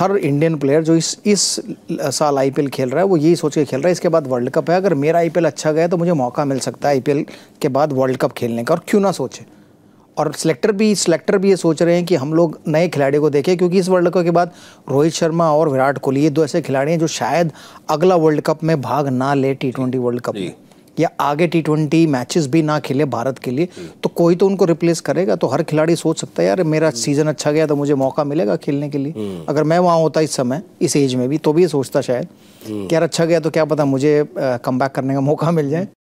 हर Indian player जो इस इस साल आईपीएल खेल रहा है वो यही सोच के खेल रहा है इसके बाद वर्ल्ड कप है अगर मेरा आईपीएल अच्छा गया तो मुझे मौका मिल सकता है आईपीएल के बाद वर्ल्ड कप खेलने का और क्यों ना सोचे और सिलेक्टर भी सिलेक्टर भी ये सोच रहे हैं कि हम लोग नए खिलाड़ी को देखें क्योंकि इस वर्ल्ड कप के बाद रोहित शर्मा और विराट कोहली ये दो ऐसे खिलाड़ी हैं जो शायद अगला वर्ल्ड कप में भाग ना ले टी ट्वेंटी वर्ल्ड कप में या आगे टी ट्वेंटी मैचेस भी ना खेले भारत के लिए तो कोई तो उनको रिप्लेस करेगा तो हर खिलाड़ी सोच सकता है यार मेरा सीजन अच्छा गया तो मुझे मौका मिलेगा खेलने के लिए हम्म। अगर मैं वहाँ होता इस समय इस एज में भी तो भी सोचता शायद हम्म। कि यार अच्छा गया तो क्या पता मुझे कम करने का मौका मिल जाए